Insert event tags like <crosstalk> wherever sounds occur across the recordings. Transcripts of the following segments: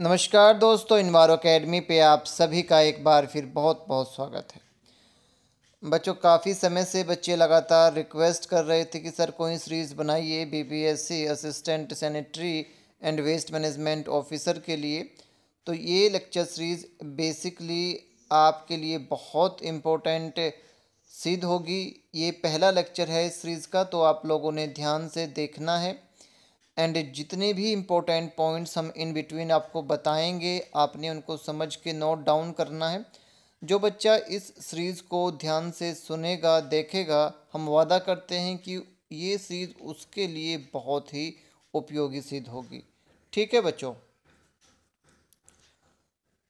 नमस्कार दोस्तों इनवारो अकेडमी पे आप सभी का एक बार फिर बहुत बहुत स्वागत है बच्चों काफ़ी समय से बच्चे लगातार रिक्वेस्ट कर रहे थे कि सर कोई सीरीज़ बनाइए BPSC assistant sanitary and waste management officer के लिए तो ये लेक्चर सीरीज़ बेसिकली आपके लिए बहुत इम्पोर्टेंट सिद्ध होगी ये पहला लेक्चर है इस सीरीज़ का तो आप लोगों ने ध्यान से देखना है एंड जितने भी इम्पोर्टेंट पॉइंट्स हम इन बिटवीन आपको बताएंगे आपने उनको समझ के नोट डाउन करना है जो बच्चा इस सीरीज़ को ध्यान से सुनेगा देखेगा हम वादा करते हैं कि ये सीरीज़ उसके लिए बहुत ही उपयोगी सिद्ध होगी ठीक है बच्चों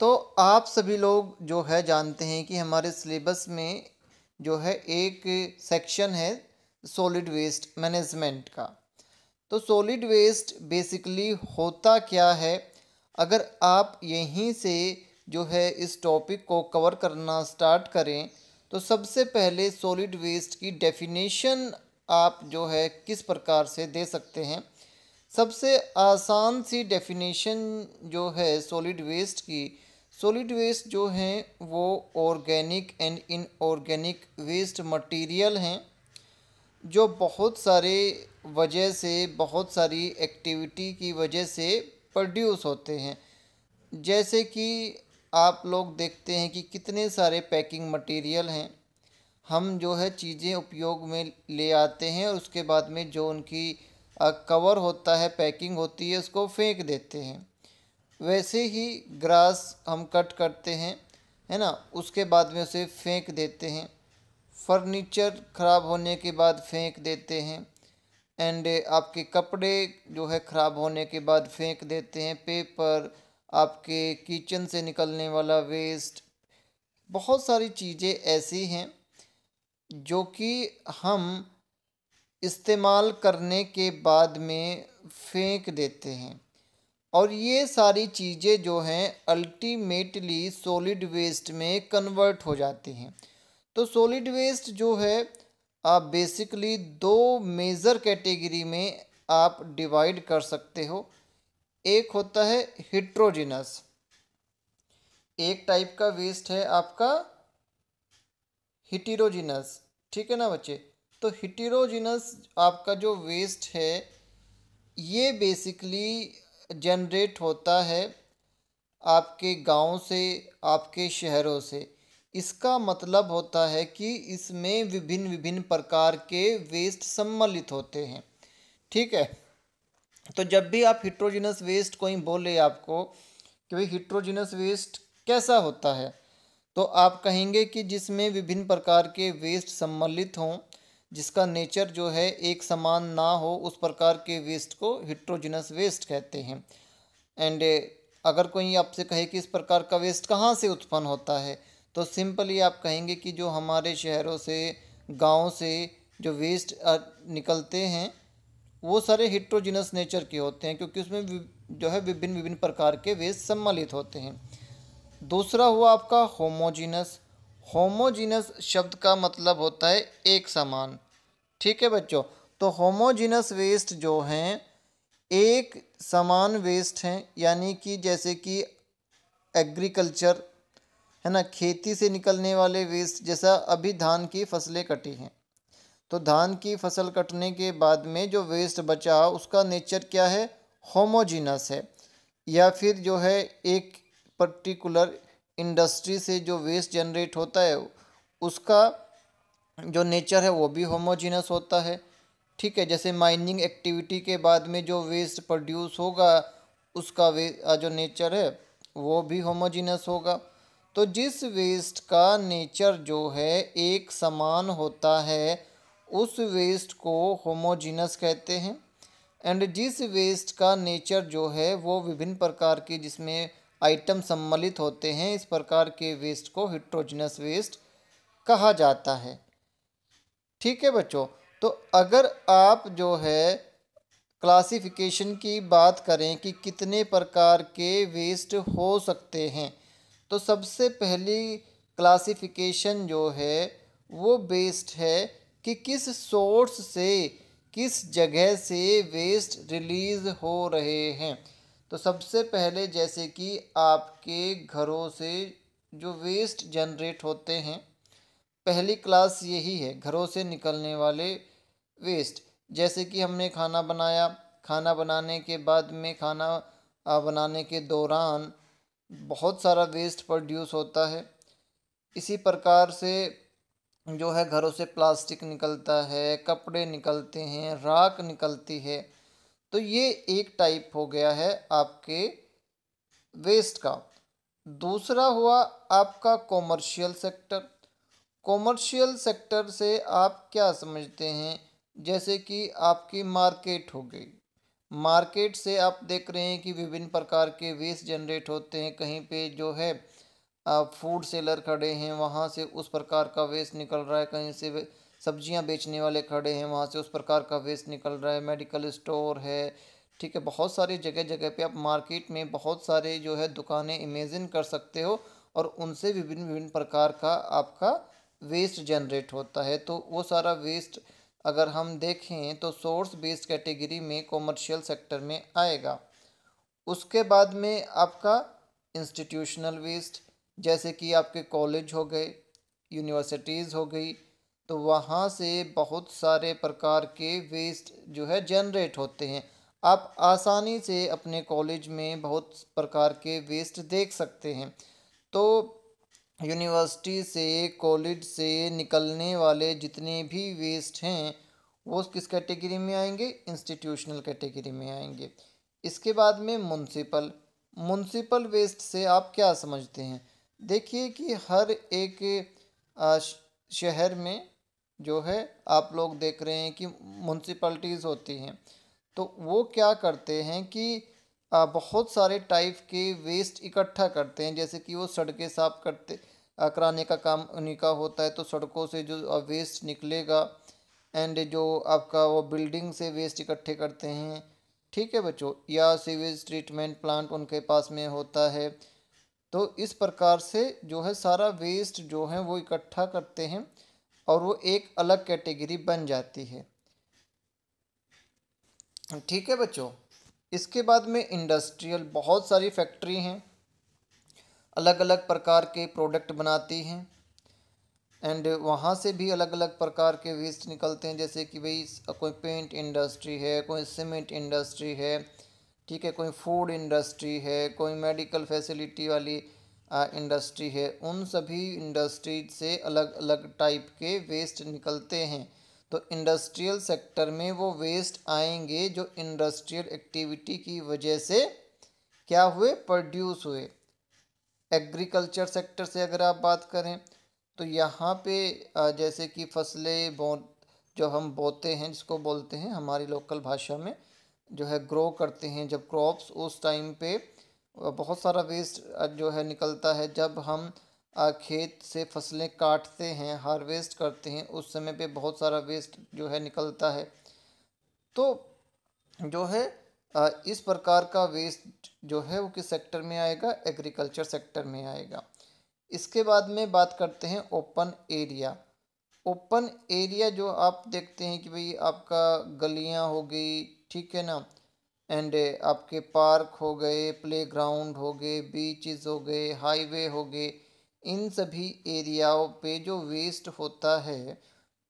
तो आप सभी लोग जो है जानते हैं कि हमारे सिलेबस में जो है एक सेक्शन है सॉलिड वेस्ट मैनेजमेंट का तो सॉलिड वेस्ट बेसिकली होता क्या है अगर आप यहीं से जो है इस टॉपिक को कवर करना स्टार्ट करें तो सबसे पहले सॉलिड वेस्ट की डेफिनेशन आप जो है किस प्रकार से दे सकते हैं सबसे आसान सी डेफिनेशन जो है सॉलिड वेस्ट की सॉलिड वेस्ट जो हैं वो organic and inorganic waste material हैं जो बहुत सारे वजह से बहुत सारी एक्टिविटी की वजह से प्रोड्यूस होते हैं जैसे कि आप लोग देखते हैं कि कितने सारे पैकिंग मटेरियल हैं हम जो है चीज़ें उपयोग में ले आते हैं और उसके बाद में जो उनकी कवर होता है पैकिंग होती है उसको फेंक देते हैं वैसे ही ग्रास हम कट करते हैं है ना उसके बाद में उसे फेंक देते हैं फर्नीचर ख़राब होने के बाद फेंक देते हैं एंड आपके कपड़े जो है ख़राब होने के बाद फेंक देते हैं पेपर आपके किचन से निकलने वाला वेस्ट बहुत सारी चीज़ें ऐसी हैं जो कि हम इस्तेमाल करने के बाद में फेंक देते हैं और ये सारी चीज़ें जो हैं अल्टीमेटली सॉलिड वेस्ट में कन्वर्ट हो जाती हैं तो सॉलिड वेस्ट जो है आप बेसिकली दो मेजर कैटेगरी में आप डिवाइड कर सकते हो एक होता है हिट्रोजिनस एक टाइप का वेस्ट है आपका हिटिरोजिनस ठीक है ना बच्चे तो हिटीरोजिनस आपका जो वेस्ट है ये बेसिकली जनरेट होता है आपके गांव से आपके शहरों से इसका मतलब होता है कि इसमें विभिन्न विभिन्न प्रकार के वेस्ट सम्मिलित होते हैं ठीक है तो जब भी आप हिट्रोजिनस वेस्ट कोई बोले आपको कि भाई हिट्रोजिनस वेस्ट कैसा होता है तो आप कहेंगे कि जिसमें विभिन्न प्रकार के वेस्ट सम्मिलित हों जिसका नेचर जो है एक समान ना हो उस प्रकार के वेस्ट को हिट्रोजिनस वेस्ट कहते हैं एंड अगर कोई आपसे कहे कि इस प्रकार का वेस्ट कहाँ से उत्पन्न होता है तो सिंपली आप कहेंगे कि जो हमारे शहरों से गाँव से जो वेस्ट निकलते हैं वो सारे हिट्रोजिनस नेचर के होते हैं क्योंकि उसमें जो है विभिन्न विभिन्न प्रकार के वेस्ट सम्मिलित होते हैं दूसरा हुआ आपका होमोजिनस होमोजिनस शब्द का मतलब होता है एक समान ठीक है बच्चों तो होमोजिनस वेस्ट जो हैं एक समान वेस्ट हैं यानी कि जैसे कि एग्रीकल्चर है ना खेती से निकलने वाले वेस्ट जैसा अभी धान की फसलें कटी हैं तो धान की फसल कटने के बाद में जो वेस्ट बचा उसका नेचर क्या है होमोजीनस है या फिर जो है एक पर्टिकुलर इंडस्ट्री से जो वेस्ट जनरेट होता है उसका जो नेचर है वो भी होमोजीनस होता है ठीक है जैसे माइनिंग एक्टिविटी के बाद में जो वेस्ट प्रोड्यूस होगा उसका वे जो नेचर है वो भी होमोजीनस होगा तो जिस वेस्ट का नेचर जो है एक समान होता है उस वेस्ट को होमोजिनस कहते हैं एंड जिस वेस्ट का नेचर जो है वो विभिन्न प्रकार के जिसमें आइटम सम्मिलित होते हैं इस प्रकार के वेस्ट को हिट्रोजिनस वेस्ट कहा जाता है ठीक है बच्चों तो अगर आप जो है क्लासिफिकेशन की बात करें कि कितने प्रकार के वेस्ट हो सकते हैं तो सबसे पहली क्लासिफिकेशन जो है वो बेस्ड है कि किस सोर्स से किस जगह से वेस्ट रिलीज़ हो रहे हैं तो सबसे पहले जैसे कि आपके घरों से जो वेस्ट जनरेट होते हैं पहली क्लास यही है घरों से निकलने वाले वेस्ट जैसे कि हमने खाना बनाया खाना बनाने के बाद में खाना बनाने के दौरान बहुत सारा वेस्ट प्रोड्यूस होता है इसी प्रकार से जो है घरों से प्लास्टिक निकलता है कपड़े निकलते हैं राख निकलती है तो ये एक टाइप हो गया है आपके वेस्ट का दूसरा हुआ आपका कॉमर्शियल सेक्टर कॉमर्शियल सेक्टर से आप क्या समझते हैं जैसे कि आपकी मार्केट हो गई मार्केट से आप देख रहे हैं कि विभिन्न प्रकार के वेस्ट जनरेट होते हैं कहीं पे जो है फूड सेलर खड़े हैं वहाँ से उस प्रकार का वेस्ट निकल रहा है कहीं से सब्जियाँ बेचने वाले खड़े हैं वहाँ से उस प्रकार का वेस्ट निकल रहा है मेडिकल स्टोर है ठीक है बहुत सारी जगह जगह पे आप मार्केट में बहुत सारे जो है दुकानें इमेजिन कर सकते हो और उनसे विभिन्न विभिन्न प्रकार का आपका वेस्ट जनरेट होता है तो वो सारा वेस्ट अगर हम देखें तो सोर्स बेस्ड कैटेगरी में कॉमर्शियल सेक्टर में आएगा उसके बाद में आपका इंस्टीट्यूशनल वेस्ट जैसे कि आपके कॉलेज हो गए यूनिवर्सिटीज़ हो गई तो वहाँ से बहुत सारे प्रकार के वेस्ट जो है जनरेट होते हैं आप आसानी से अपने कॉलेज में बहुत प्रकार के वेस्ट देख सकते हैं तो यूनिवर्सिटी से कॉलेज से निकलने वाले जितने भी वेस्ट हैं वो किस कैटेगरी में आएंगे इंस्टीट्यूशनल कैटेगरी में आएंगे इसके बाद में म्यूनसिपल मुंसिपल वेस्ट से आप क्या समझते हैं देखिए कि हर एक शहर में जो है आप लोग देख रहे हैं कि म्यूनसिपल्टीज़ होती हैं तो वो क्या करते हैं कि बहुत सारे टाइप के वेस्ट इकट्ठा करते हैं जैसे कि वो सड़कें साफ करते कराने का काम उन्हीं का होता है तो सड़कों से जो वेस्ट निकलेगा एंड जो आपका वो बिल्डिंग से वेस्ट इकट्ठे करते हैं ठीक है बच्चों या सीवेज ट्रीटमेंट प्लांट उनके पास में होता है तो इस प्रकार से जो है सारा वेस्ट जो है वो इकट्ठा करते हैं और वो एक अलग कैटेगरी बन जाती है ठीक है बच्चों इसके बाद में इंडस्ट्रियल बहुत सारी फैक्ट्री हैं अलग अलग प्रकार के प्रोडक्ट बनाती हैं एंड वहाँ से भी अलग अलग प्रकार के वेस्ट निकलते हैं जैसे कि भाई कोई पेंट इंडस्ट्री है कोई सीमेंट इंडस्ट्री है ठीक है कोई फूड इंडस्ट्री है कोई मेडिकल फैसिलिटी वाली इंडस्ट्री है उन सभी इंडस्ट्री से अलग अलग टाइप के वेस्ट निकलते हैं तो इंडस्ट्रियल सेक्टर में वो वेस्ट आएंगे जो इंडस्ट्रियल एक्टिविटी की वजह से क्या हुए प्रोड्यूस हुए एग्रीकल्चर सेक्टर से अगर आप बात करें तो यहाँ पे जैसे कि फसलें बो जो हम बोते हैं जिसको बोलते हैं हमारी लोकल भाषा में जो है ग्रो करते हैं जब क्रॉप्स उस टाइम पे बहुत सारा वेस्ट जो है निकलता है जब हम खेत से फसलें काटते हैं हार्वेस्ट करते हैं उस समय पे बहुत सारा वेस्ट जो है निकलता है तो जो है इस प्रकार का वेस्ट जो है वो किस सेक्टर में आएगा एग्रीकल्चर सेक्टर में आएगा इसके बाद में बात करते हैं ओपन एरिया ओपन एरिया जो आप देखते हैं कि भाई आपका गलियां हो गई ठीक है ना एंड आपके पार्क हो गए प्लेग्राउंड हो गए बीच हो गए हाईवे हो गए इन सभी एरियाओं पे जो वेस्ट होता है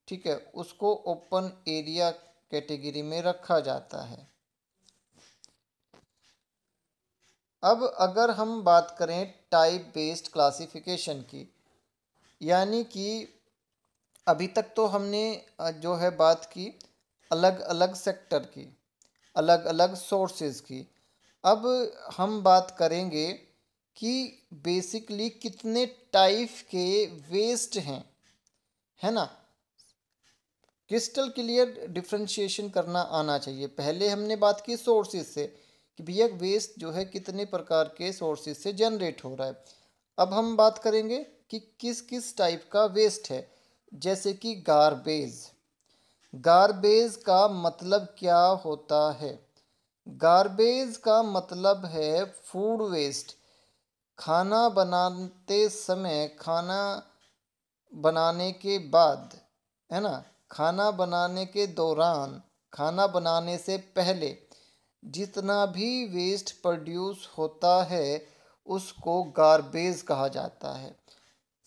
ठीक है उसको ओपन एरिया कैटेगरी में रखा जाता है अब अगर हम बात करें टाइप बेस्ड क्लासिफिकेशन की यानी कि अभी तक तो हमने जो है बात की अलग अलग सेक्टर की अलग अलग सोर्सेज की अब हम बात करेंगे कि बेसिकली कितने टाइप के वेस्ट हैं है ना क्रिस्टल क्लियर डिफ्रेंशिएशन करना आना चाहिए पहले हमने बात की सोर्सेज से कि भैया वेस्ट जो है कितने प्रकार के सोर्सेज से जनरेट हो रहा है अब हम बात करेंगे कि किस किस टाइप का वेस्ट है जैसे कि गारबेज गारबेज का मतलब क्या होता है गारबेज का मतलब है फूड वेस्ट खाना बनाते समय खाना बनाने के बाद है ना खाना बनाने के दौरान खाना बनाने से पहले जितना भी वेस्ट प्रोड्यूस होता है उसको गारबेज कहा जाता है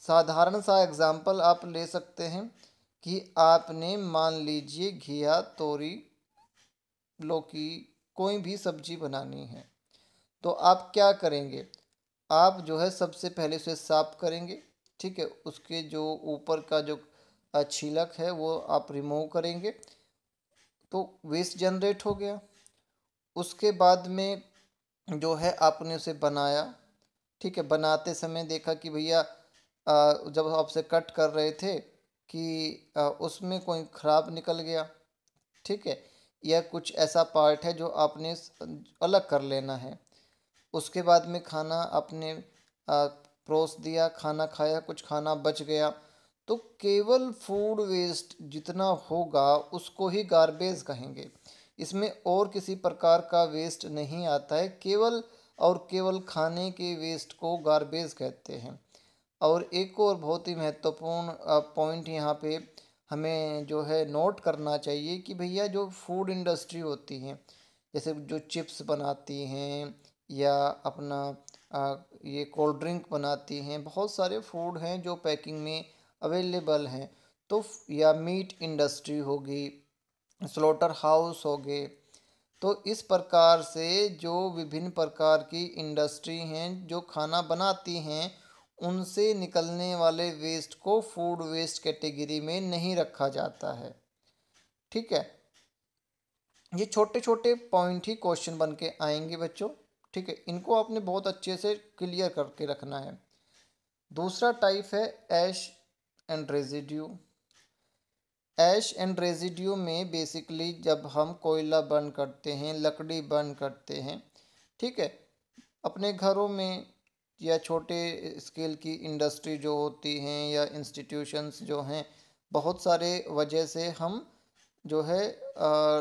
साधारण सा एग्ज़ाम्पल आप ले सकते हैं कि आपने मान लीजिए घिया तोरी लौकी कोई भी सब्जी बनानी है तो आप क्या करेंगे आप जो है सबसे पहले उसे साफ करेंगे ठीक है उसके जो ऊपर का जो छिलक है वो आप रिमूव करेंगे तो वेस्ट जनरेट हो गया उसके बाद में जो है आपने उसे बनाया ठीक है बनाते समय देखा कि भैया जब आपसे कट कर रहे थे कि उसमें कोई ख़राब निकल गया ठीक है यह कुछ ऐसा पार्ट है जो आपने अलग कर लेना है उसके बाद में खाना अपने परोस दिया खाना खाया कुछ खाना बच गया तो केवल फूड वेस्ट जितना होगा उसको ही गारबेज कहेंगे इसमें और किसी प्रकार का वेस्ट नहीं आता है केवल और केवल खाने के वेस्ट को गारबेज कहते हैं और एक और बहुत ही महत्वपूर्ण पॉइंट यहाँ पे हमें जो है नोट करना चाहिए कि भैया जो फूड इंडस्ट्री होती है जैसे जो चिप्स बनाती हैं या अपना आ, ये कोल्ड ड्रिंक बनाती हैं बहुत सारे फूड हैं जो पैकिंग में अवेलेबल हैं तो या मीट इंडस्ट्री होगी स्लोटर हाउस हो गए तो इस प्रकार से जो विभिन्न प्रकार की इंडस्ट्री हैं जो खाना बनाती हैं उनसे निकलने वाले वेस्ट को फूड वेस्ट कैटेगरी में नहीं रखा जाता है ठीक है ये छोटे छोटे पॉइंट ही क्वेश्चन बन के आएंगे बच्चों ठीक है इनको आपने बहुत अच्छे से क्लियर करके रखना है दूसरा टाइप है ash and residue ash and residue में बेसिकली जब हम कोयला बर्न करते हैं लकड़ी बर्न करते हैं ठीक है अपने घरों में या छोटे स्केल की इंडस्ट्री जो होती हैं या इंस्टीट्यूशंस जो हैं बहुत सारे वजह से हम जो है आ,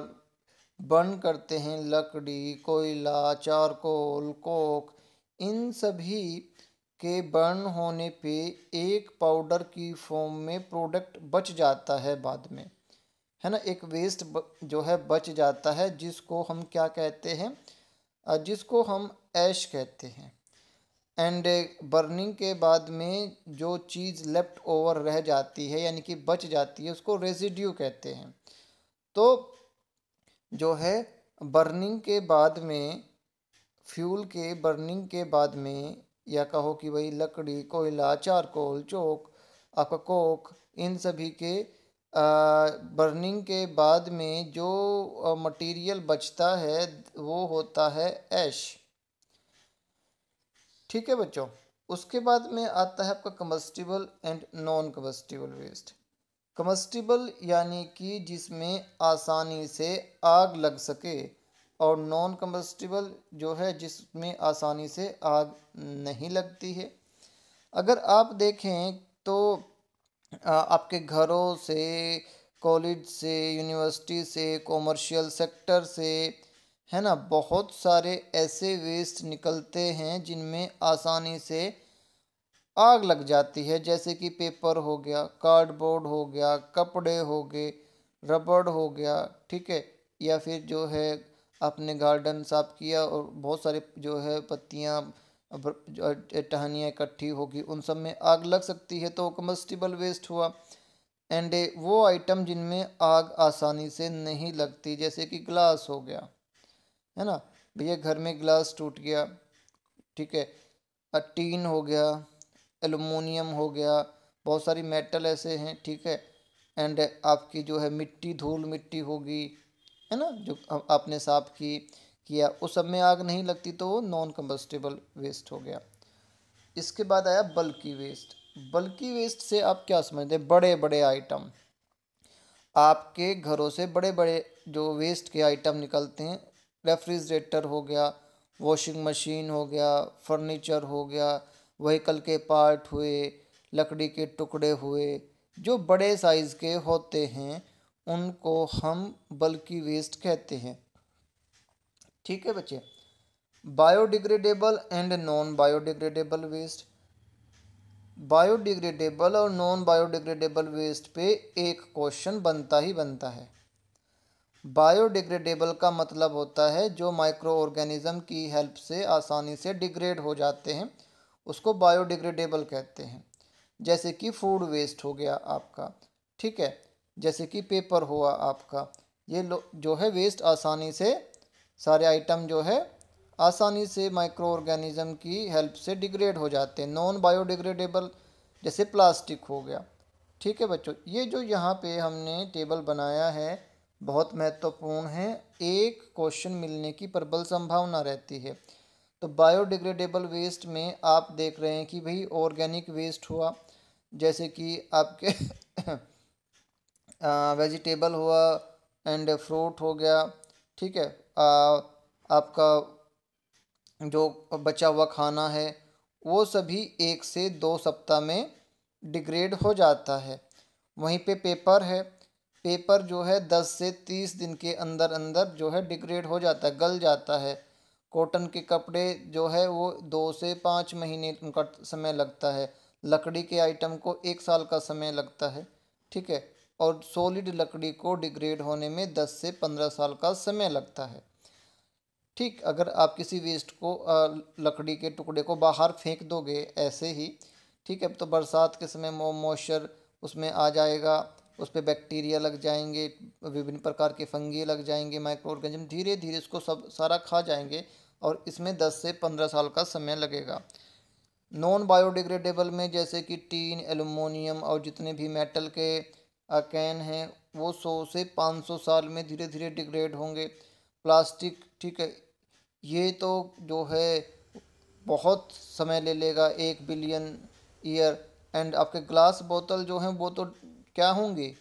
बर्न करते हैं लकड़ी कोयला चारकोल कोक इन सभी के बर्न होने पे एक पाउडर की फॉर्म में प्रोडक्ट बच जाता है बाद में है ना एक वेस्ट जो है बच जाता है जिसको हम क्या कहते हैं जिसको हम ऐश कहते हैं एंड बर्निंग के बाद में जो चीज़ लेफ्ट ओवर रह जाती है यानी कि बच जाती है उसको रेजिड्यू कहते हैं तो जो है बर्निंग के बाद में फ्यूल के बर्निंग के बाद में या कहो कि भाई लकड़ी कोयला चारकोल चौक आपका कोक इन सभी के बर्निंग के बाद में जो मटेरियल बचता है वो होता है ऐश ठीक है बच्चों उसके बाद में आता है आपका combustible and non combustible waste combustible यानी कि जिसमें आसानी से आग लग सके और नॉन कमस्टिबल जो है जिसमें आसानी से आग नहीं लगती है अगर आप देखें तो आपके घरों से कॉलेज से यूनिवर्सिटी से कॉमर्शियल सेक्टर से है ना बहुत सारे ऐसे वेस्ट निकलते हैं जिनमें आसानी से आग लग जाती है जैसे कि पेपर हो गया कार्डबोर्ड हो गया कपड़े हो गए रबड़ हो गया ठीक है या फिर जो है आपने गार्डन साफ किया और बहुत सारे जो है पत्तियाँ टहनियाँ इकट्ठी होगी उन सब में आग लग सकती है तो वो कम्बस्टिबल वेस्ट हुआ एंड वो आइटम जिनमें आग आसानी से नहीं लगती जैसे कि ग्लास हो गया है ना भैया घर में ग्लास टूट गया ठीक है टीन हो गया एलुमिनियम हो गया बहुत सारी मेटल ऐसे हैं ठीक है एंड आपकी जो है मिट्टी धूल मिट्टी होगी है ना जो आपने साफ की किया उस सब में आग नहीं लगती तो वो नॉन कम्बस्टेबल वेस्ट हो गया इसके बाद आया बल्कि वेस्ट बल्कि वेस्ट से आप क्या समझते हैं बड़े बड़े आइटम आपके घरों से बड़े बड़े जो वेस्ट के आइटम निकलते हैं रेफ्रिजरेटर हो गया वॉशिंग मशीन हो गया फर्नीचर हो गया वहीकल के पार्ट हुए लकड़ी के टुकड़े हुए जो बड़े साइज़ के होते हैं उनको हम बल्कि वेस्ट कहते हैं ठीक है बच्चे biodegradable and non biodegradable waste biodegradable और नॉन बायोडिग्रेडेबल वेस्ट पे एक क्वेश्चन बनता ही बनता है बायोडिग्रेडेबल का मतलब होता है जो माइक्रो ऑर्गेनिज़म की हेल्प से आसानी से डिग्रेड हो जाते हैं उसको बायोडिग्रेडेबल कहते हैं जैसे कि फूड वेस्ट हो गया आपका ठीक है जैसे कि पेपर हुआ आपका ये जो है वेस्ट आसानी से सारे आइटम जो है आसानी से माइक्रो ऑर्गेनिज़म की हेल्प से डिग्रेड हो जाते हैं नॉन बायोडिग्रेडेबल जैसे प्लास्टिक हो गया ठीक है बच्चों ये जो यहाँ पे हमने टेबल बनाया है बहुत महत्वपूर्ण है एक क्वेश्चन मिलने की प्रबल संभावना रहती है तो बायोडिग्रेडेबल वेस्ट में आप देख रहे हैं कि भाई ऑर्गेनिक वेस्ट हुआ जैसे कि आपके <coughs> वेजिटेबल हुआ एंड फ्रूट हो गया ठीक है आ, आपका जो बचा हुआ खाना है वो सभी एक से दो सप्ताह में डिग्रेड हो जाता है वहीं पे पेपर है पेपर जो है दस से तीस दिन के अंदर अंदर जो है डिग्रेड हो जाता है गल जाता है कॉटन के कपड़े जो है वो दो से पाँच महीने उनका समय लगता है लकड़ी के आइटम को एक साल का समय लगता है ठीक है और सॉलिड लकड़ी को डिग्रेड होने में दस से पंद्रह साल का समय लगता है ठीक अगर आप किसी वेस्ट को लकड़ी के टुकड़े को बाहर फेंक दोगे ऐसे ही ठीक है तो बरसात के समय मॉइस्चर उसमें आ जाएगा उस पर बैक्टीरिया लग जाएंगे विभिन्न प्रकार के फंगी लग जाएंगे माइक्रो ऑर्गेनिज्म धीरे धीरे इसको सब सारा खा जाएंगे और इसमें दस से पंद्रह साल का समय लगेगा नॉन बायोडिग्रेडेबल में जैसे कि टीन एलुमिनियम और जितने भी मेटल के कैन हैं वो सौ से पाँच सौ साल में धीरे धीरे डिग्रेड होंगे प्लास्टिक ठीक है ये तो जो है बहुत समय ले लेगा एक बिलियन ईयर एंड आपके ग्लास बोतल जो हैं वो तो क्या होंगे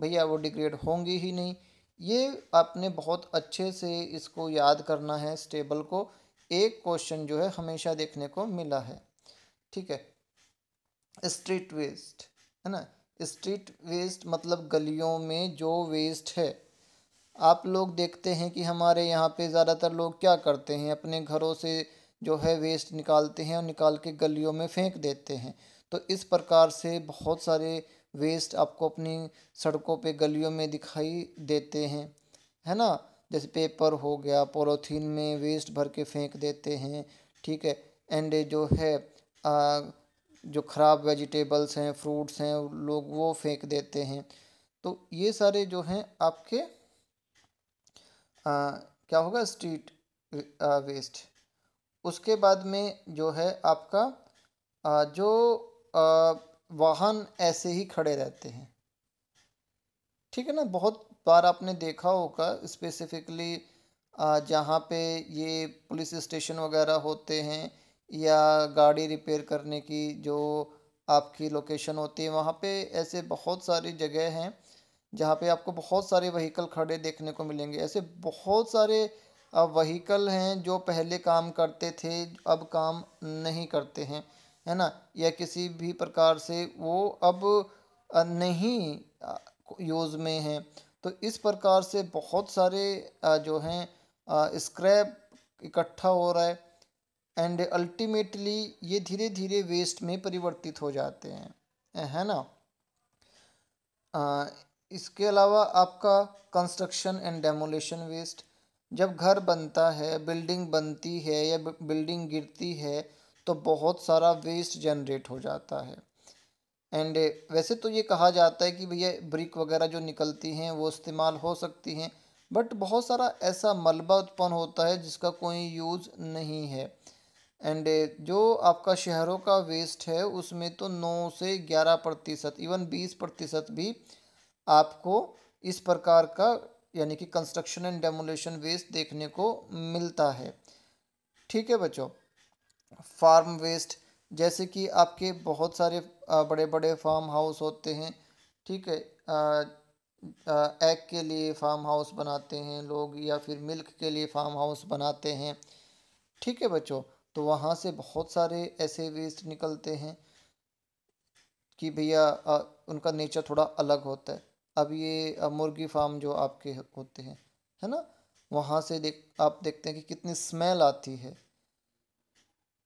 भैया वो डिग्रेड होंगी ही नहीं ये आपने बहुत अच्छे से इसको याद करना है स्टेबल को एक क्वेश्चन जो है हमेशा देखने को मिला है ठीक है स्ट्रीट वेस्ट है ना स्ट्रीट वेस्ट मतलब गलियों में जो वेस्ट है आप लोग देखते हैं कि हमारे यहाँ पे ज़्यादातर लोग क्या करते हैं अपने घरों से जो है वेस्ट निकालते हैं और निकाल के गलियों में फेंक देते हैं तो इस प्रकार से बहुत सारे वेस्ट आपको अपनी सड़कों पे गलियों में दिखाई देते हैं है ना जैसे पेपर हो गया पोलोथीन में वेस्ट भर के फेंक देते हैं ठीक है एंड जो है आ, जो ख़राब वेजिटेबल्स हैं फ्रूट्स हैं लोग वो फेंक देते हैं तो ये सारे जो हैं आपके आ, क्या होगा स्ट्रीट वेस्ट उसके बाद में जो है आपका आ, जो वाहन ऐसे ही खड़े रहते हैं ठीक है ना बहुत बार आपने देखा होगा स्पेसिफिकली जहाँ पे ये पुलिस स्टेशन वगैरह होते हैं या गाड़ी रिपेयर करने की जो आपकी लोकेशन होती है वहाँ पे ऐसे बहुत सारी जगह हैं जहाँ पे आपको बहुत सारे वहीकल खड़े देखने को मिलेंगे ऐसे बहुत सारे वहीकल हैं जो पहले काम करते थे अब काम नहीं करते हैं है ना या किसी भी प्रकार से वो अब नहीं यूज़ में हैं तो इस प्रकार से बहुत सारे जो हैं स्क्रैप इकट्ठा हो रहा है एंड अल्टीमेटली ये धीरे धीरे वेस्ट में परिवर्तित हो जाते हैं है ना इसके अलावा आपका कंस्ट्रक्शन एंड डेमोलेशन वेस्ट जब घर बनता है बिल्डिंग बनती है या बिल्डिंग गिरती है तो बहुत सारा वेस्ट जनरेट हो जाता है एंड वैसे तो ये कहा जाता है कि भैया ब्रिक वगैरह जो निकलती हैं वो इस्तेमाल हो सकती हैं बट बहुत सारा ऐसा मलबा उत्पन्न होता है जिसका कोई यूज़ नहीं है एंड जो आपका शहरों का वेस्ट है उसमें तो नौ से ग्यारह प्रतिशत इवन बीस प्रतिशत भी आपको इस प्रकार का यानी कि कंस्ट्रक्शन एंड डेमोलेशन वेस्ट देखने को मिलता है ठीक है बच्चों फार्म वेस्ट जैसे कि आपके बहुत सारे बड़े बड़े फार्म हाउस होते हैं ठीक है एग के लिए फार्म हाउस बनाते हैं लोग या फिर मिल्क के लिए फार्म हाउस बनाते हैं ठीक है बच्चों तो वहाँ से बहुत सारे ऐसे वेस्ट निकलते हैं कि भैया उनका नेचर थोड़ा अलग होता है अब ये मुर्गी फार्म जो आपके होते हैं है ना वहाँ से देख आप देखते हैं कि कितनी स्मेल आती है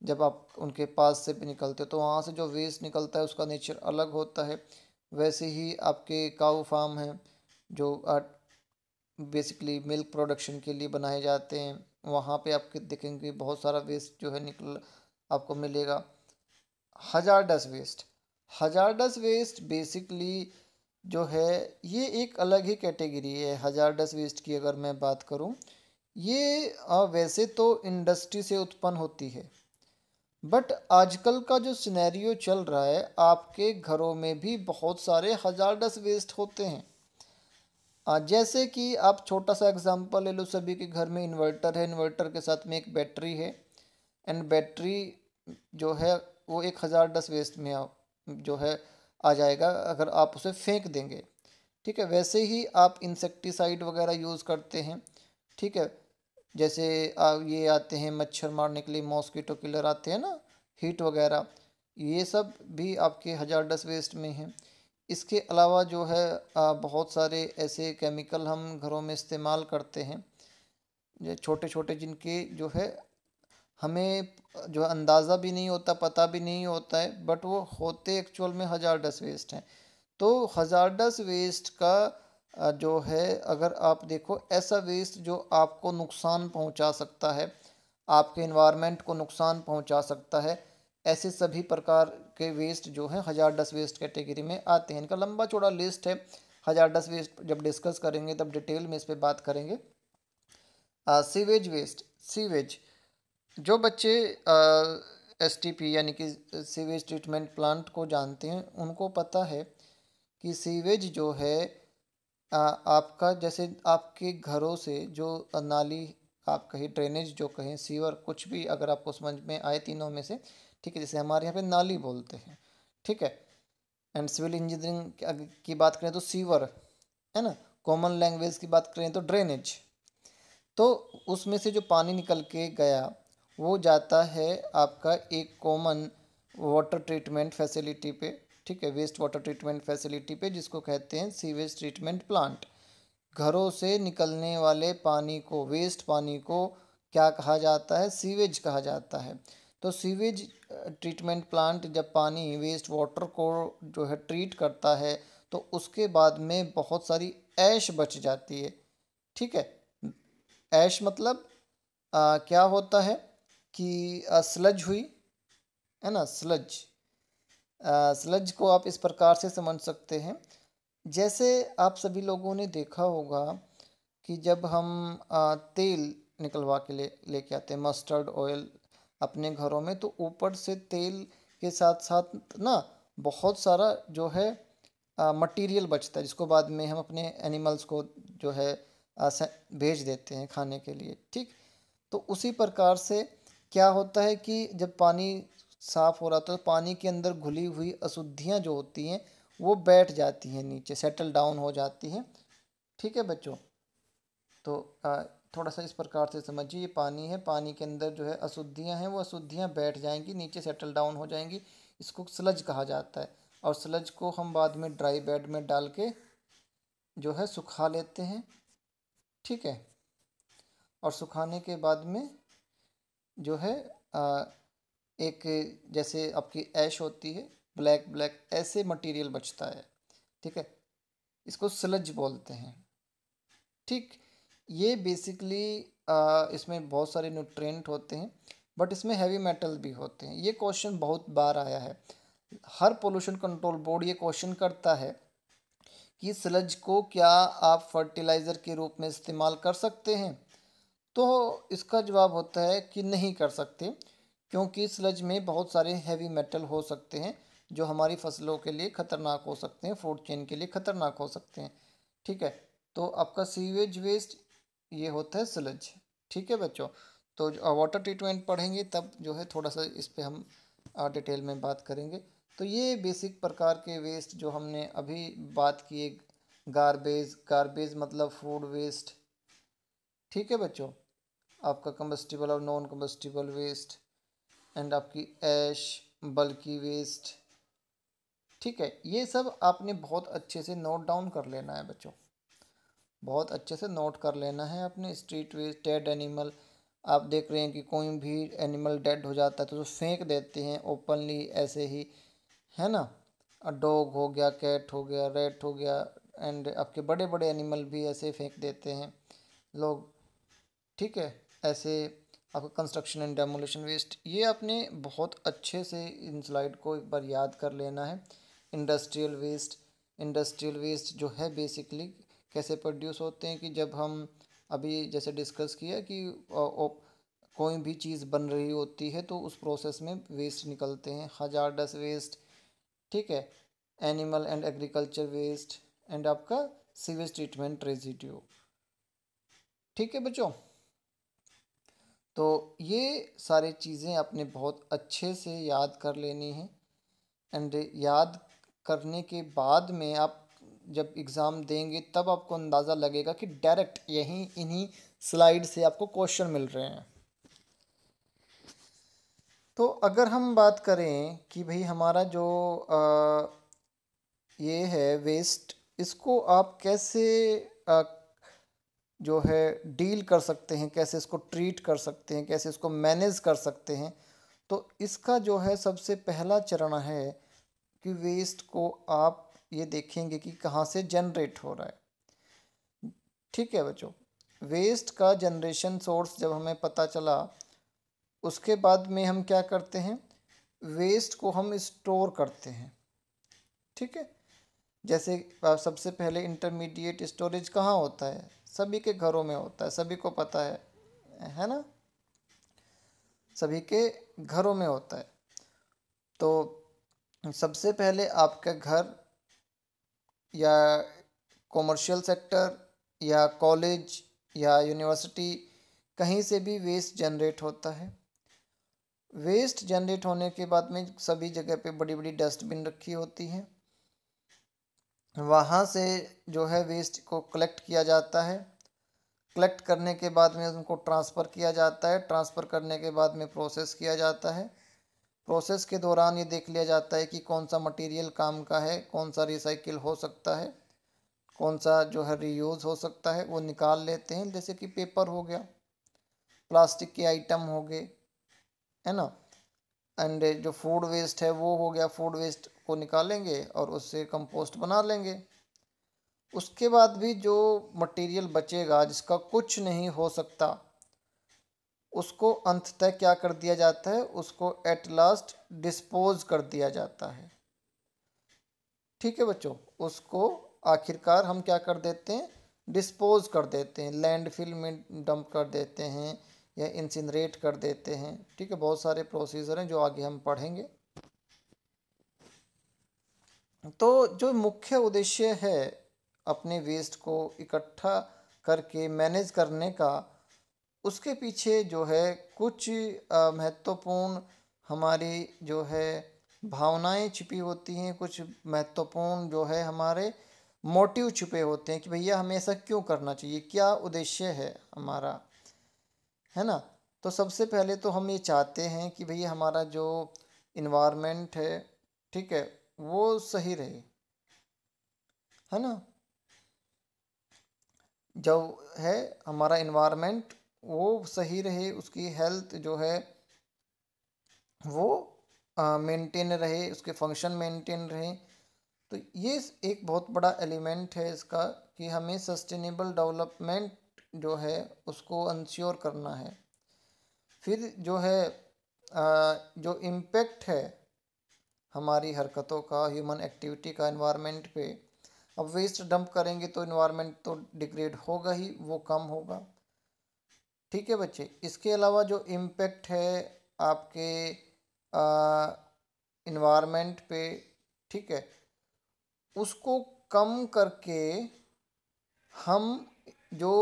जब आप उनके पास से भी निकलते हो तो वहाँ से जो वेस्ट निकलता है उसका नेचर अलग होता है वैसे ही आपके काऊ फार्म हैं जो बेसिकली मिल्क प्रोडक्शन के लिए बनाए जाते हैं वहाँ पे आपके देखेंगे बहुत सारा वेस्ट जो है निकल आपको मिलेगा हजार डस वेस्ट हजार डस वेस्ट बेसिकली जो है ये एक अलग ही कैटेगरी है हज़ार डस वेस्ट की अगर मैं बात करूँ ये वैसे तो इंडस्ट्री से उत्पन्न होती है बट आजकल का जो सिनेरियो चल रहा है आपके घरों में भी बहुत सारे हज़ार डस वेस्ट होते हैं जैसे कि आप छोटा सा एग्जांपल ले लो सभी के घर में इन्वर्टर है इन्वर्टर के साथ में एक बैटरी है एंड बैटरी जो है वो एक हज़ार डस वेस्ट में आ, जो है आ जाएगा अगर आप उसे फेंक देंगे ठीक है वैसे ही आप इंसेक्टिसाइड वगैरह यूज़ करते हैं ठीक है जैसे ये आते हैं मच्छर मारने के लिए मॉस्किटो किलर आते हैं ना हीट वगैरह ये सब भी आपके हज़ार डस वेस्ट में हैं इसके अलावा जो है बहुत सारे ऐसे केमिकल हम घरों में इस्तेमाल करते हैं छोटे छोटे जिनके जो है हमें जो अंदाज़ा भी नहीं होता पता भी नहीं होता है बट वो होते एक्चुअल में हज़ार डस वेस्ट हैं तो हज़ार डस वेस्ट का जो है अगर आप देखो ऐसा वेस्ट जो आपको नुकसान पहुंचा सकता है आपके इन्वायरमेंट को नुकसान पहुंचा सकता है ऐसे सभी प्रकार के वेस्ट जो हैं हज़ार डस वेस्ट कैटेगरी में आते हैं इनका लंबा चौड़ा लिस्ट है हज़ार डस वेस्ट जब डिस्कस करेंगे तब डिटेल में इस पर बात करेंगे सीवेज वेस्ट सीवेज जो बच्चे एस टी पी यानी कि सीवेज ट्रीटमेंट प्लांट को जानते हैं उनको पता है कि सीवेज जो है आपका जैसे आपके घरों से जो नाली आप कहीं ड्रेनेज जो कहें सीवर कुछ भी अगर आपको समझ में आए तीनों में से ठीक है जैसे हमारे यहाँ पे नाली बोलते हैं ठीक है एंड सिविल इंजीनियरिंग की बात करें तो सीवर है ना कॉमन लैंग्वेज की बात करें तो ड्रेनेज तो उसमें से जो पानी निकल के गया वो जाता है आपका एक कॉमन वाटर ट्रीटमेंट फैसिलिटी पे ठीक है वेस्ट वाटर ट्रीटमेंट फैसिलिटी पे जिसको कहते हैं सीवेज ट्रीटमेंट प्लांट घरों से निकलने वाले पानी को वेस्ट पानी को क्या कहा जाता है सीवेज कहा जाता है तो सीवेज ट्रीटमेंट प्लांट जब पानी वेस्ट वाटर को जो है ट्रीट करता है तो उसके बाद में बहुत सारी ऐश बच जाती है ठीक है ऐश मतलब आ, क्या होता है कि स्लज हुई है ना स्लज स्लज को आप इस प्रकार से समझ सकते हैं जैसे आप सभी लोगों ने देखा होगा कि जब हम तेल निकलवा के ले लेके आते हैं मस्टर्ड ऑयल अपने घरों में तो ऊपर से तेल के साथ साथ ना बहुत सारा जो है मटेरियल बचता है जिसको बाद में हम अपने एनिमल्स को जो है भेज देते हैं खाने के लिए ठीक तो उसी प्रकार से क्या होता है कि जब पानी साफ हो रहा होता है तो पानी के अंदर घुली हुई अशुद्धियाँ जो होती हैं वो बैठ जाती हैं नीचे सेटल डाउन हो जाती हैं ठीक है बच्चों तो थोड़ा सा इस प्रकार से समझिए ये पानी है पानी के अंदर जो है अशुद्धियाँ हैं वो अशुद्धियाँ बैठ जाएंगी नीचे सेटल डाउन हो जाएंगी इसको स्लज कहा जाता है और स्लज को हम बाद में ड्राई बेड में डाल के जो है सुखा लेते हैं ठीक है और सुखाने के बाद में जो है आ, एक जैसे आपकी ऐश होती है ब्लैक ब्लैक ऐसे मटेरियल बचता है ठीक है इसको स्लज बोलते हैं ठीक ये बेसिकली इसमें बहुत सारे न्यूट्रेंट होते हैं बट इसमें हैवी मेटल भी होते हैं ये क्वेश्चन बहुत बार आया है हर पोल्यूशन कंट्रोल बोर्ड ये क्वेश्चन करता है कि स्लज को क्या आप फर्टिलाइज़र के रूप में इस्तेमाल कर सकते हैं तो इसका जवाब होता है कि नहीं कर सकते क्योंकि स्लज में बहुत सारे हैवी मेटल हो सकते हैं जो हमारी फसलों के लिए ख़तरनाक हो सकते हैं फूड चेन के लिए ख़तरनाक हो सकते हैं ठीक है तो आपका सीवेज वेस्ट ये होता है स्लज ठीक है बच्चों तो वाटर ट्रीटमेंट पढ़ेंगे तब जो है थोड़ा सा इस पर हम डिटेल में बात करेंगे तो ये बेसिक प्रकार के वेस्ट जो हमने अभी बात किए गारबेज गारबेज मतलब फूड वेस्ट ठीक है बच्चों आपका कम्बस्टिबल और नॉन कम्बस्टिबल वेस्ट एंड आपकी ऐश बल्कि वेस्ट ठीक है ये सब आपने बहुत अच्छे से नोट डाउन कर लेना है बच्चों बहुत अच्छे से नोट कर लेना है आपने स्ट्रीट वेस्ट डेड एनिमल आप देख रहे हैं कि कोई भी एनिमल डेड हो जाता है तो उसे फेंक देते हैं ओपनली ऐसे ही है ना डॉग हो गया कैट हो गया रेट हो गया एंड आपके बड़े बड़े एनिमल भी ऐसे फेंक देते हैं लोग ठीक है ऐसे आपका कंस्ट्रक्शन एंड डेमोलिशन वेस्ट ये आपने बहुत अच्छे से इन स्लाइड को एक बार याद कर लेना है इंडस्ट्रियल वेस्ट इंडस्ट्रियल वेस्ट जो है बेसिकली कैसे प्रोड्यूस होते हैं कि जब हम अभी जैसे डिस्कस किया कि कोई भी चीज़ बन रही होती है तो उस प्रोसेस में वेस्ट निकलते हैं हजार डस वेस्ट ठीक है animal and agriculture waste and आपका सीवेज ट्रीटमेंट रेजिड्यू ठीक है बच्चों तो ये सारी चीज़ें आपने बहुत अच्छे से याद कर लेनी है एंड याद करने के बाद में आप जब एग्ज़ाम देंगे तब आपको अंदाज़ा लगेगा कि डायरेक्ट यहीं इन्हीं स्लाइड से आपको क्वेश्चन मिल रहे हैं तो अगर हम बात करें कि भाई हमारा जो आ, ये है वेस्ट इसको आप कैसे आ, जो है डील कर सकते हैं कैसे इसको ट्रीट कर सकते हैं कैसे इसको मैनेज कर सकते हैं तो इसका जो है सबसे पहला चरण है कि वेस्ट को आप ये देखेंगे कि कहाँ से जनरेट हो रहा है ठीक है बच्चों वेस्ट का जनरेशन सोर्स जब हमें पता चला उसके बाद में हम क्या करते हैं वेस्ट को हम स्टोर करते हैं ठीक है जैसे सबसे पहले इंटरमीडिएट स्टोरेज कहाँ होता है सभी के घरों में होता है सभी को पता है है ना सभी के घरों में होता है तो सबसे पहले आपका घर या कॉमर्शियल सेक्टर या कॉलेज या यूनिवर्सिटी कहीं से भी वेस्ट जनरेट होता है वेस्ट जनरेट होने के बाद में सभी जगह पे बड़ी बड़ी डस्टबिन रखी होती हैं वहाँ से जो है वेस्ट को कलेक्ट किया जाता है कलेक्ट करने के बाद में उनको ट्रांसफ़र किया जाता है ट्रांसफ़र करने के बाद में प्रोसेस किया जाता है प्रोसेस के दौरान ये देख लिया जाता है कि कौन सा मटेरियल काम का है कौन सा रिसाइकिल हो सकता है कौन सा जो है रीयूज़ हो सकता है वो निकाल लेते हैं जैसे कि पेपर हो गया प्लास्टिक के आइटम हो गए है ना एंड जो फूड वेस्ट है वो हो गया फूड वेस्ट को निकालेंगे और उससे कंपोस्ट बना लेंगे उसके बाद भी जो मटेरियल बचेगा जिसका कुछ नहीं हो सकता उसको अंततः क्या कर दिया जाता है उसको एट लास्ट डिस्पोज कर दिया जाता है ठीक है बच्चों उसको आखिरकार हम क्या कर देते हैं डिस्पोज कर देते हैं लैंडफिल में डंप कर देते हैं या इंसिनरेट कर देते हैं ठीक है बहुत सारे प्रोसीजर हैं जो आगे हम पढ़ेंगे तो जो मुख्य उद्देश्य है अपने वेस्ट को इकट्ठा करके मैनेज करने का उसके पीछे जो है कुछ महत्वपूर्ण हमारी जो है भावनाएं छिपी होती हैं कुछ महत्वपूर्ण जो है हमारे मोटिव छिपे होते हैं कि भैया हमें ऐसा क्यों करना चाहिए क्या उद्देश्य है हमारा है ना तो सबसे पहले तो हम ये चाहते हैं कि भैया हमारा जो इन्वामेंट है ठीक है वो सही रहे है ना जो है हमारा इन्वामेंट वो सही रहे उसकी हेल्थ जो है वो मेंटेन रहे उसके फंक्शन मेंटेन रहे तो ये एक बहुत बड़ा एलिमेंट है इसका कि हमें सस्टेनेबल डेवलपमेंट जो है उसको इंश्योर करना है फिर जो है जो इम्पेक्ट है हमारी हरकतों का ह्यूमन एक्टिविटी का इन्वायरमेंट पे अब वेस्ट डंप करेंगे तो इन्वायरमेंट तो डिग्रेड होगा ही वो कम होगा ठीक है बच्चे इसके अलावा जो इम्पेक्ट है आपके इन्वायरमेंट पे ठीक है उसको कम करके हम जो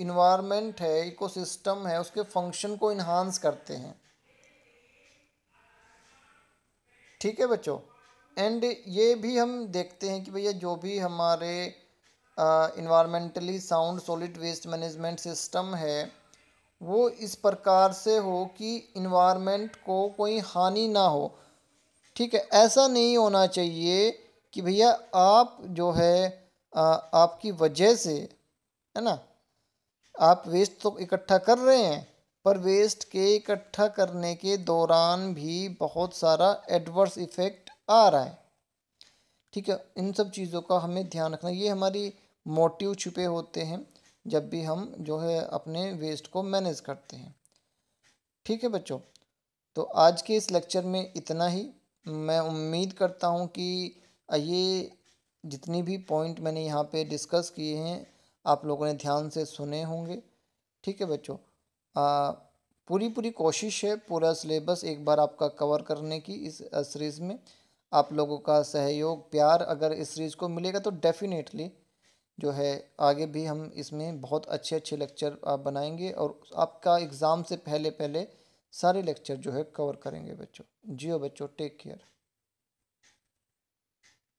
इन्वायरमेंट है इकोसिस्टम है उसके फंक्शन को इन्हांस करते हैं ठीक है बच्चों एंड ये भी हम देखते हैं कि भैया जो भी हमारे environmentally sound solid waste management system है वो इस प्रकार से हो कि इन्वामेंट को कोई हानि ना हो ठीक है ऐसा नहीं होना चाहिए कि भैया आप जो है आ, आपकी वजह से है ना आप वेस्ट तो इकट्ठा कर रहे हैं पर वेस्ट के इकट्ठा करने के दौरान भी बहुत सारा एडवर्स इफ़ेक्ट आ रहा है ठीक है इन सब चीज़ों का हमें ध्यान रखना ये हमारी मोटिव छुपे होते हैं जब भी हम जो है अपने वेस्ट को मैनेज करते हैं ठीक है बच्चों तो आज के इस लेक्चर में इतना ही मैं उम्मीद करता हूँ कि ये जितनी भी पॉइंट मैंने यहाँ पे डिस्कस किए हैं आप लोगों ने ध्यान से सुने होंगे ठीक है बच्चों पूरी पूरी कोशिश है पूरा सिलेबस एक बार आपका कवर करने की इस सीरीज़ में आप लोगों का सहयोग प्यार अगर इस सीरीज़ को मिलेगा तो डेफिनेटली जो है आगे भी हम इसमें बहुत अच्छे अच्छे लेक्चर आप बनाएंगे और आपका एग्ज़ाम से पहले पहले सारे लेक्चर जो है कवर करेंगे बच्चों जियो बच्चों टेक केयर